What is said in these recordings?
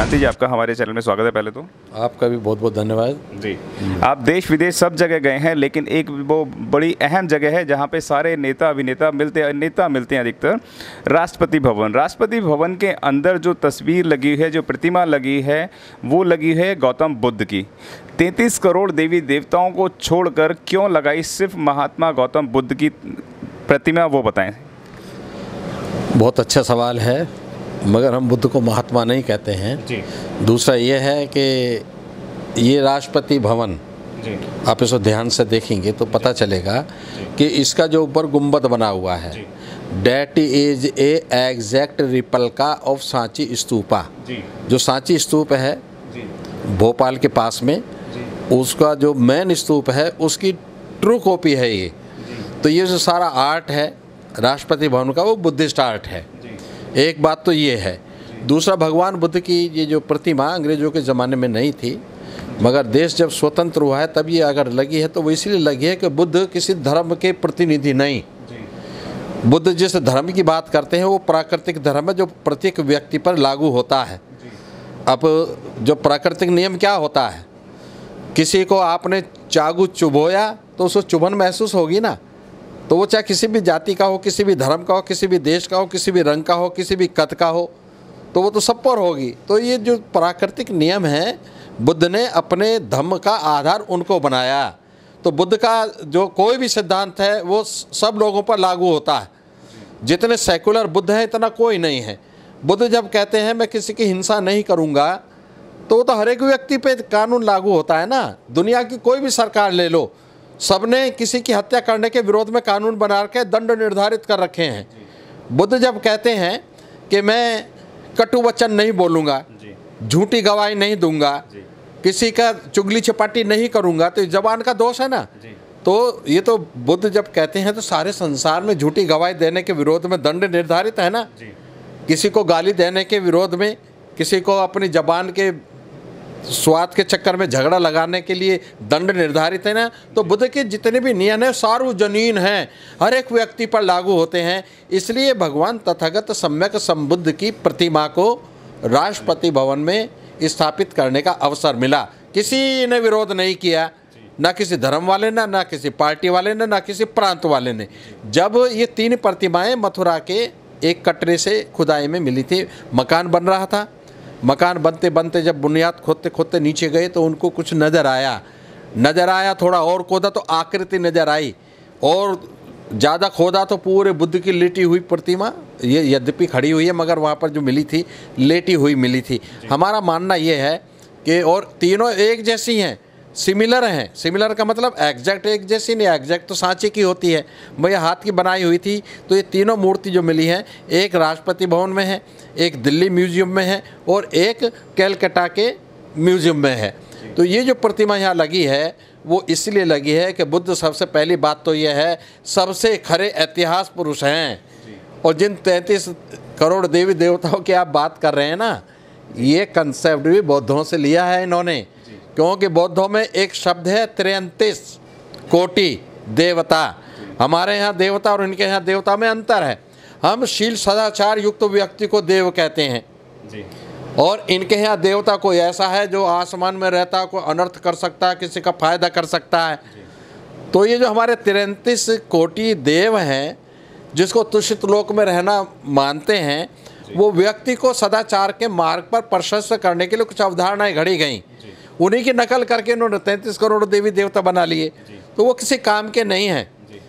शांति जी आपका हमारे चैनल में स्वागत है पहले तो आपका भी बहुत बहुत धन्यवाद जी आप देश विदेश सब जगह गए हैं लेकिन एक वो बड़ी अहम जगह है जहाँ पे सारे नेता अभिनेता मिलते हैं नेता मिलते हैं अधिकतर राष्ट्रपति भवन राष्ट्रपति भवन के अंदर जो तस्वीर लगी है जो प्रतिमा लगी है वो लगी है गौतम बुद्ध की तैंतीस करोड़ देवी देवताओं को छोड़कर क्यों लगाई सिर्फ महात्मा गौतम बुद्ध की प्रतिमा वो बताएं बहुत अच्छा सवाल है मगर हम बुद्ध को महात्मा नहीं कहते हैं जी। दूसरा ये है कि ये राष्ट्रपति भवन जी। आप इसको ध्यान से देखेंगे तो पता चलेगा कि इसका जो ऊपर गुम्बद बना हुआ है that is a exact replica of Sanchi stupa जो सांची स्तूप है भोपाल के पास में उसका जो मेन स्तूप है उसकी ट्रू कॉपी है ये तो ये जो सारा आर्ट है राष्ट्रपति भवन का वो बुद्धिस्ट आर्ट है एक बात तो ये है दूसरा भगवान बुद्ध की ये जो प्रतिमा अंग्रेजों के ज़माने में नहीं थी मगर देश जब स्वतंत्र हुआ है तब ये अगर लगी है तो वो इसलिए लगी है कि बुद्ध किसी धर्म के प्रतिनिधि नहीं बुद्ध जिस धर्म की बात करते हैं वो प्राकृतिक धर्म है जो प्रत्येक व्यक्ति पर लागू होता है अब जो प्राकृतिक नियम क्या होता है किसी को आपने चागू चुभोया तो उसको चुभन महसूस होगी ना तो वो चाहे किसी भी जाति का हो किसी भी धर्म का हो किसी भी देश का हो किसी भी रंग का हो किसी भी कत का हो तो वो तो सब पर होगी तो ये जो प्राकृतिक नियम है बुद्ध ने अपने धर्म का आधार उनको बनाया तो बुद्ध का जो कोई भी सिद्धांत है वो सब लोगों पर लागू होता है जितने सेकुलर बुद्ध हैं इतना कोई नहीं है बुद्ध जब कहते हैं मैं किसी की हिंसा नहीं करूँगा तो वो तो हर एक व्यक्ति पे कानून लागू होता है ना दुनिया की कोई भी सरकार ले लो सबने किसी की हत्या करने के विरोध में कानून बना के दंड निर्धारित कर रखे हैं बुद्ध जब कहते हैं कि मैं कटु वचन नहीं बोलूँगा झूठी गवाही नहीं दूंगा किसी का चुगली छपाटी नहीं करूँगा तो जबान का दोष है ना तो ये तो बुद्ध जब कहते हैं तो सारे संसार में झूठी गवाही देने के विरोध में दंड निर्धारित है ना किसी को गाली देने के विरोध में किसी को अपनी जबान के स्वाद के चक्कर में झगड़ा लगाने के लिए दंड निर्धारित है ना तो बुद्ध के जितने भी नियम हैं सार्वजनीन हैं हर एक व्यक्ति पर लागू होते हैं इसलिए भगवान तथागत सम्यक संबुद्ध की प्रतिमा को राष्ट्रपति भवन में स्थापित करने का अवसर मिला किसी ने विरोध नहीं किया ना किसी धर्म वाले ने ना किसी पार्टी वाले ने ना किसी प्रांत वाले ने जब ये तीन प्रतिमाएं मथुरा के एक कटरे से खुदाई में मिली थी मकान बन रहा था मकान बनते बनते जब बुनियाद खोदते खोदते नीचे गए तो उनको कुछ नज़र आया नज़र आया थोड़ा और खोदा तो आकृति नज़र आई और ज़्यादा खोदा तो पूरे बुद्ध की लेटी हुई प्रतिमा ये यद्यपि खड़ी हुई है मगर वहाँ पर जो मिली थी लेटी हुई मिली थी हमारा मानना ये है कि और तीनों एक जैसी हैं सिमिलर हैं सिमिलर का मतलब एग्जैक्ट एक जैसी नहीं एग्जैक्ट तो सांचे की होती है भैया हाथ की बनाई हुई थी तो ये तीनों मूर्ति जो मिली हैं एक राष्ट्रपति भवन में है एक दिल्ली म्यूजियम में है और एक कैलकटा के म्यूजियम में है तो ये जो प्रतिमा यहाँ लगी है वो इसलिए लगी है कि बुद्ध सबसे पहली बात तो यह है सबसे खरे इतिहास पुरुष हैं और जिन तैंतीस करोड़ देवी देवताओं की आप बात कर रहे हैं ना ये कंसेप्ट भी बौद्धों से लिया है इन्होंने क्योंकि बौद्धों में एक शब्द है त्रयंतीस कोटि देवता हमारे यहाँ देवता और इनके यहाँ देवता में अंतर है हम शील सदाचार युक्त व्यक्ति को देव कहते हैं और इनके यहाँ देवता कोई ऐसा है जो आसमान में रहता कोई अनर्थ कर सकता है किसी का फायदा कर सकता है तो ये जो हमारे तिरतीस कोटि देव हैं जिसको तुषित लोक में रहना मानते हैं वो व्यक्ति को सदाचार के मार्ग पर प्रशस्त करने के लिए कुछ अवधारणाएं घड़ी गई उन्हीं की नकल करके उन्होंने तैंतीस करोड़ देवी देवता बना लिए तो वो किसी काम के नहीं हैं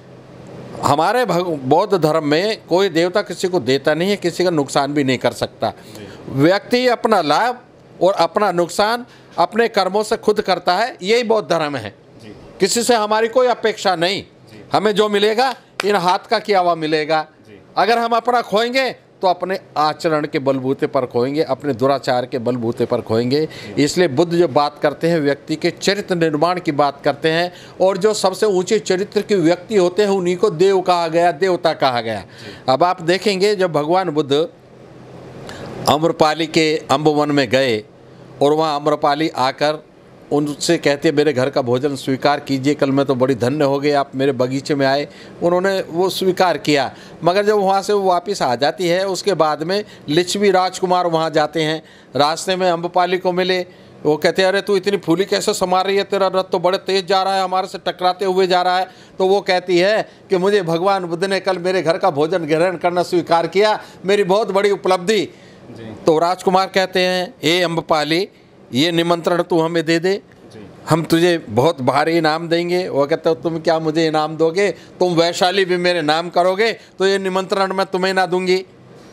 हमारे बौद्ध धर्म में कोई देवता किसी को देता नहीं है किसी का नुकसान भी नहीं कर सकता व्यक्ति अपना लाभ और अपना नुकसान अपने कर्मों से खुद करता है यही बौद्ध धर्म है किसी से हमारी कोई अपेक्षा नहीं हमें जो मिलेगा इन हाथ का किया हुआ मिलेगा अगर हम अपना खोएंगे तो अपने आचरण के बलबूते पर खोएंगे अपने दुराचार के बलबूते पर खोएंगे इसलिए बुद्ध जो बात करते हैं व्यक्ति के चरित्र निर्माण की बात करते हैं और जो सबसे ऊंचे चरित्र के व्यक्ति होते हैं उन्हीं को देव कहा गया देवता कहा गया अब आप देखेंगे जब भगवान बुद्ध अम्रपाली के अम्बवन में गए और वहाँ अम्रपाली आकर उनसे कहते मेरे घर का भोजन स्वीकार कीजिए कल मैं तो बड़ी धन्य हो गई आप मेरे बगीचे में आए उन्होंने वो स्वीकार किया मगर जब वहाँ से वो वापस आ जाती है उसके बाद में लिच्छवी राजकुमार वहाँ जाते हैं रास्ते में अम्बपाली को मिले वो कहते हैं अरे तू इतनी फूली कैसे समा रही है तेरा रथ तो बड़े तेज जा रहा है हमारे से टकराते हुए जा रहा है तो वो कहती है कि मुझे भगवान बुद्ध ने कल मेरे घर का भोजन ग्रहण करना स्वीकार किया मेरी बहुत बड़ी उपलब्धि तो राजकुमार कहते हैं ए अम्बपाली ये निमंत्रण तू हमें दे दे हम तुझे बहुत भारी इनाम देंगे वो कहते हो तुम क्या मुझे इनाम दोगे तुम वैशाली भी मेरे नाम करोगे तो ये निमंत्रण मैं तुम्हें ना दूंगी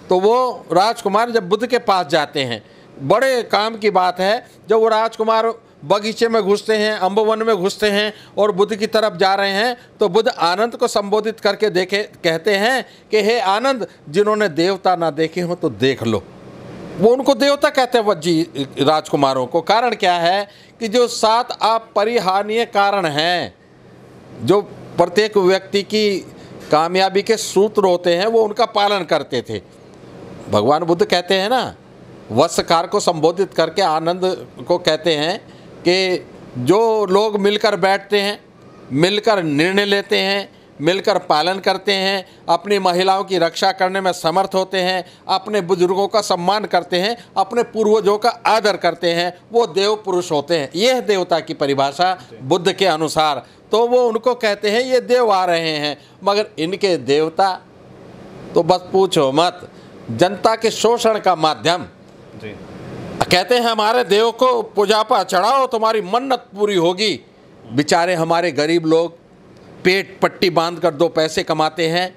तो वो राजकुमार जब बुद्ध के पास जाते हैं बड़े काम की बात है जब वो राजकुमार बगीचे में घुसते हैं अम्बवन में घुसते हैं और बुद्ध की तरफ जा रहे हैं तो बुद्ध आनंद को संबोधित करके देखे कहते हैं कि हे आनंद जिन्होंने देवता ना देखे हों तो देख लो वो उनको देवता कहते हैं वज्जी राजकुमारों को कारण क्या है कि जो सात अपरिहानीय कारण हैं जो प्रत्येक व्यक्ति की कामयाबी के सूत्र होते हैं वो उनका पालन करते थे भगवान बुद्ध कहते हैं ना वस्त्रकार को संबोधित करके आनंद को कहते हैं कि जो लोग मिलकर बैठते हैं मिलकर निर्णय लेते हैं मिलकर पालन करते हैं अपनी महिलाओं की रक्षा करने में समर्थ होते हैं अपने बुजुर्गों का सम्मान करते हैं अपने पूर्वजों का आदर करते हैं वो देव पुरुष होते हैं यह देवता की परिभाषा बुद्ध के अनुसार तो वो उनको कहते हैं ये देव आ रहे हैं मगर इनके देवता तो बस पूछो मत जनता के शोषण का माध्यम कहते हैं हमारे देव को पूजापा चढ़ाओ तुम्हारी मन्नत पूरी होगी बेचारे हमारे गरीब लोग पेट पट्टी बांध कर दो पैसे कमाते हैं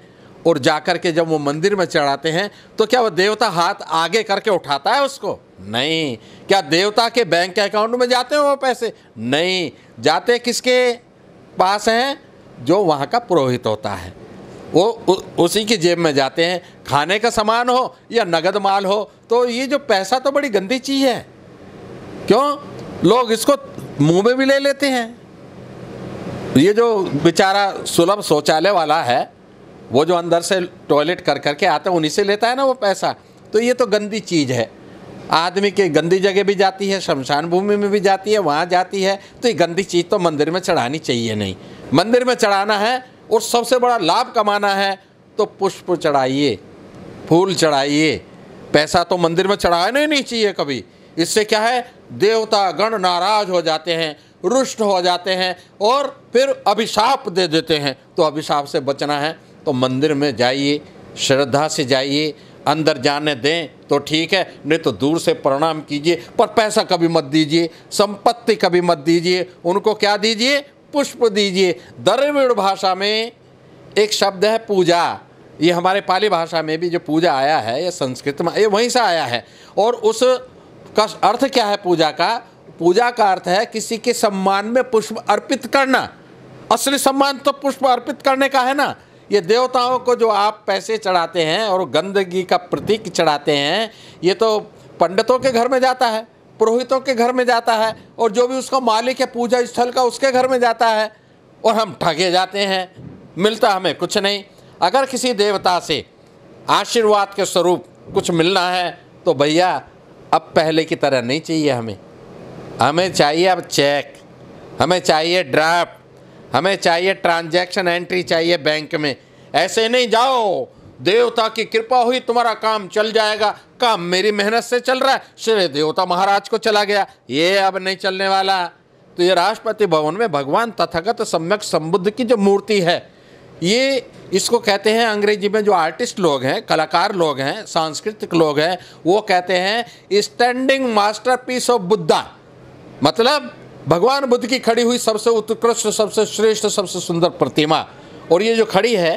और जाकर के जब वो मंदिर में चढ़ाते हैं तो क्या वो देवता हाथ आगे करके उठाता है उसको नहीं क्या देवता के बैंक अकाउंट में जाते हैं वो पैसे नहीं जाते किसके पास हैं जो वहाँ का पुरोहित होता है वो उ, उसी की जेब में जाते हैं खाने का सामान हो या नगद माल हो तो ये जो पैसा तो बड़ी गंदी चीज़ है क्यों लोग इसको मुंह में भी ले लेते हैं ये जो बेचारा सुलभ शौचालय वाला है वो जो अंदर से टॉयलेट कर करके आता है उन्हीं से लेता है ना वो पैसा तो ये तो गंदी चीज़ है आदमी के गंदी जगह भी जाती है शमशान भूमि में भी जाती है वहाँ जाती है तो ये गंदी चीज़ तो मंदिर में चढ़ानी चाहिए नहीं मंदिर में चढ़ाना है और सबसे बड़ा लाभ कमाना है तो पुष्प चढ़ाइए फूल चढ़ाइए पैसा तो मंदिर में चढ़ाना ही नहीं चाहिए कभी इससे क्या है देवता गण नाराज हो जाते हैं रुष्ट हो जाते हैं और फिर अभिशाप दे देते हैं तो अभिशाप से बचना है तो मंदिर में जाइए श्रद्धा से जाइए अंदर जाने दें तो ठीक है नहीं तो दूर से प्रणाम कीजिए पर पैसा कभी मत दीजिए संपत्ति कभी मत दीजिए उनको क्या दीजिए पुष्प दीजिए द्रविड़ भाषा में एक शब्द है पूजा ये हमारे पाली भाषा में भी जो पूजा आया है ये संस्कृत में ये वहीं से आया है और उस का अर्थ क्या है पूजा का पूजा का अर्थ है किसी के सम्मान में पुष्प अर्पित करना असली सम्मान तो पुष्प अर्पित करने का है ना ये देवताओं को जो आप पैसे चढ़ाते हैं और गंदगी का प्रतीक चढ़ाते हैं ये तो पंडितों के घर में जाता है पुरोहितों के घर में जाता है और जो भी उसका मालिक है पूजा स्थल का उसके घर में जाता है और हम ठगे जाते हैं मिलता हमें कुछ नहीं अगर किसी देवता से आशीर्वाद के स्वरूप कुछ मिलना है तो भैया अब पहले की तरह नहीं चाहिए हमें हमें चाहिए अब चेक हमें चाहिए ड्राफ्ट हमें चाहिए ट्रांजैक्शन एंट्री चाहिए बैंक में ऐसे नहीं जाओ देवता की कृपा हुई तुम्हारा काम चल जाएगा काम मेरी मेहनत से चल रहा है श्रे देवता महाराज को चला गया ये अब नहीं चलने वाला तो ये राष्ट्रपति भवन में भगवान तथागत सम्यक संबुद्ध की जो मूर्ति है ये इसको कहते हैं अंग्रेजी में जो आर्टिस्ट लोग हैं कलाकार लोग हैं सांस्कृतिक लोग हैं वो कहते हैं स्टैंडिंग मास्टर ऑफ बुद्धा मतलब भगवान बुद्ध की खड़ी हुई सबसे उत्कृष्ट सबसे श्रेष्ठ सबसे सुंदर प्रतिमा और ये जो खड़ी है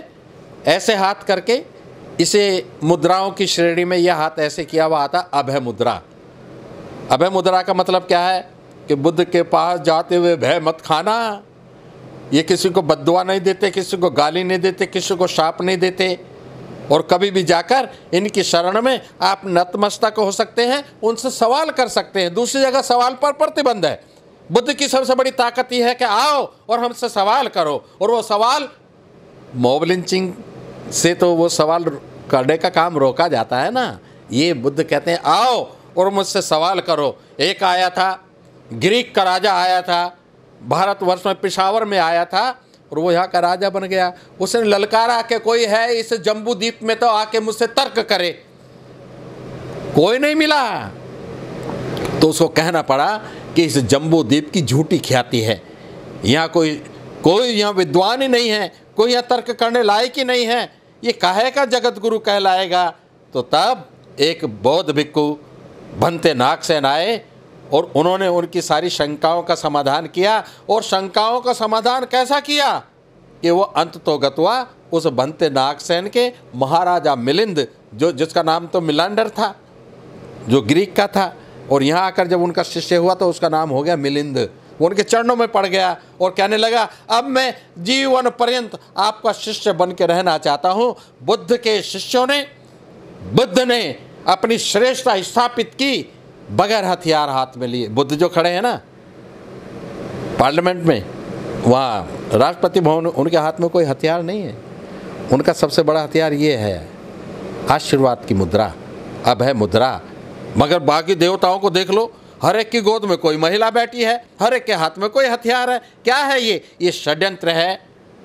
ऐसे हाथ करके इसे मुद्राओं की श्रेणी में यह हाथ ऐसे किया हुआ आता अभय मुद्रा अभय मुद्रा का मतलब क्या है कि बुद्ध के पास जाते हुए भय मत खाना ये किसी को बदुआ नहीं देते किसी को गाली नहीं देते किसी को शाप नहीं देते और कभी भी जाकर इनकी शरण में आप नतमस्तक हो सकते हैं उनसे सवाल कर सकते हैं दूसरी जगह सवाल पर प्रतिबंध है बुद्ध की सबसे बड़ी ताकत यह है कि आओ और हमसे सवाल करो और वो सवाल मोब लिंचिंग से तो वो सवाल करने का काम रोका जाता है ना ये बुद्ध कहते हैं आओ और मुझसे सवाल करो एक आया था ग्रीक का राजा आया था भारतवर्ष में पिशावर में आया था और वो यहाँ का राजा बन गया उसने ललकारा के कोई है इस जम्बू द्वीप में तो आके मुझसे तर्क करे कोई नहीं मिला तो उसको कहना पड़ा कि इस जम्बू द्वीप की झूठी ख्याति है यहाँ कोई कोई यहाँ विद्वान ही नहीं है कोई यहाँ तर्क करने लायक ही नहीं है ये काहे का जगत गुरु कहलाएगा तो तब एक बौद्ध भिक्खु भंते नाग सेन आए और उन्होंने उनकी सारी शंकाओं का समाधान किया और शंकाओं का समाधान कैसा किया कि वो अंत तो गतवा उस बनते नागसेन के महाराजा मिलिंद जो जिसका नाम तो मिलांडर था जो ग्रीक का था और यहाँ आकर जब उनका शिष्य हुआ तो उसका नाम हो गया मिलिंद वो उनके चरणों में पड़ गया और कहने लगा अब मैं जीवन पर्यंत आपका शिष्य बन के रहना चाहता हूँ बुद्ध के शिष्यों ने बुद्ध ने अपनी श्रेष्ठता स्थापित की बगैर हथियार हाथ में लिए बुद्ध जो खड़े हैं ना पार्लियामेंट में वहाँ राष्ट्रपति भवन उनके हाथ में कोई हथियार नहीं है उनका सबसे बड़ा हथियार ये है आशीर्वाद की मुद्रा अब है मुद्रा मगर बाकी देवताओं को देख लो हर एक की गोद में कोई महिला बैठी है हर एक के हाथ में कोई हथियार है क्या है ये ये षड्यंत्र है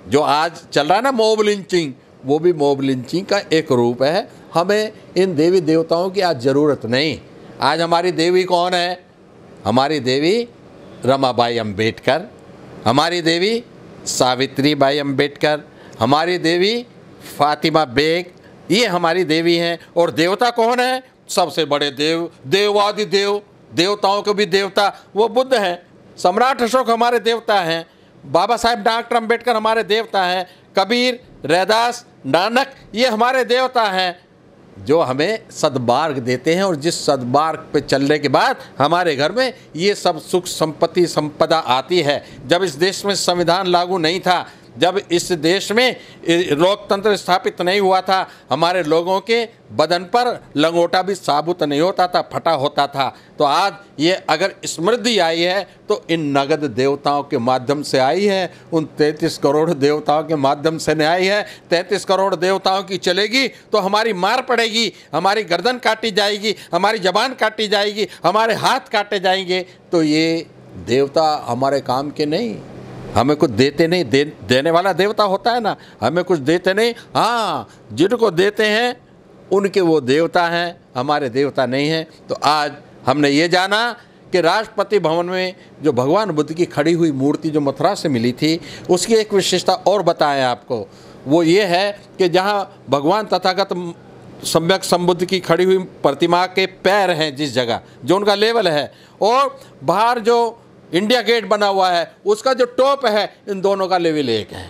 जो आज चल रहा है ना मोब लिंचिंग वो भी मोब लिंचिंग का एक रूप है हमें इन देवी देवताओं की आज ज़रूरत नहीं आज हमारी देवी कौन है हमारी देवी रमाबाई अम्बेडकर हमारी देवी सावित्री बाई अम्बेडकर हमारी देवी फातिमा बेग ये हमारी देवी हैं और देवता कौन है सबसे बड़े देव देवादि देव देवताओं के भी देवता वो बुद्ध हैं सम्राट अशोक हमारे देवता हैं बाबा साहेब डॉक्टर अम्बेडकर हमारे देवता हैं कबीर रैदास नानक ये हमारे देवता हैं जो हमें सदमार्ग देते हैं और जिस सदमार्ग पे चलने के बाद हमारे घर में ये सब सुख संपत्ति संपदा आती है जब इस देश में संविधान लागू नहीं था जब इस देश में लोकतंत्र स्थापित नहीं हुआ था हमारे लोगों के बदन पर लंगोटा भी साबुत नहीं होता था फटा होता था तो आज ये अगर समृद्धि आई है तो इन नगद देवताओं के माध्यम से आई है उन 33 करोड़ देवताओं के माध्यम से नहीं आई है 33 करोड़ देवताओं की चलेगी तो हमारी मार पड़ेगी हमारी गर्दन काटी जाएगी हमारी जबान काटी जाएगी हमारे हाथ काटे जाएंगे तो ये देवता हमारे काम के नहीं हमें कुछ देते नहीं दे, देने वाला देवता होता है ना हमें कुछ देते नहीं हाँ जिनको देते हैं उनके वो देवता हैं हमारे देवता नहीं हैं तो आज हमने ये जाना कि राष्ट्रपति भवन में जो भगवान बुद्ध की खड़ी हुई मूर्ति जो मथुरा से मिली थी उसकी एक विशेषता और बताएं आपको वो ये है कि जहाँ भगवान तथागत सम्यक संबुद्ध की खड़ी हुई प्रतिमा के पैर हैं जिस जगह जो उनका लेवल है और बाहर जो इंडिया गेट बना हुआ है उसका जो टॉप है इन दोनों का लेवल एक है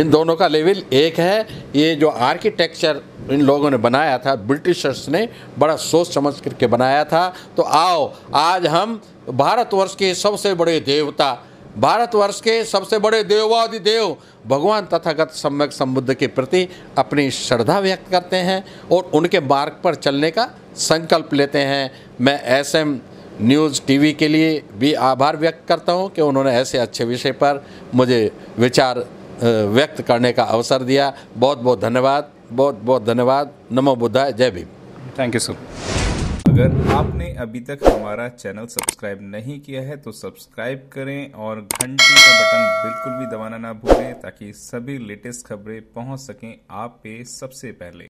इन दोनों का लेवल एक है ये जो आर्किटेक्चर इन लोगों ने बनाया था ब्रिटिशर्स ने बड़ा सोच समझ करके बनाया था तो आओ आज हम भारतवर्ष के सबसे बड़े देवता भारतवर्ष के सबसे बड़े देवादि देव भगवान तथागत सम्यक समुद्ध के प्रति अपनी श्रद्धा व्यक्त करते हैं और उनके मार्ग पर चलने का संकल्प लेते हैं मैं ऐसे न्यूज़ टीवी के लिए भी आभार व्यक्त करता हूं कि उन्होंने ऐसे अच्छे विषय पर मुझे विचार व्यक्त करने का अवसर दिया बहुत बहुत धन्यवाद बहुत बहुत धन्यवाद नमो बुद्धाय जय भीम थैंक यू सर अगर आपने अभी तक हमारा चैनल सब्सक्राइब नहीं किया है तो सब्सक्राइब करें और घंटी का बटन बिल्कुल भी दबाना ना भूलें ताकि सभी लेटेस्ट खबरें पहुंच सकें आप पे सबसे पहले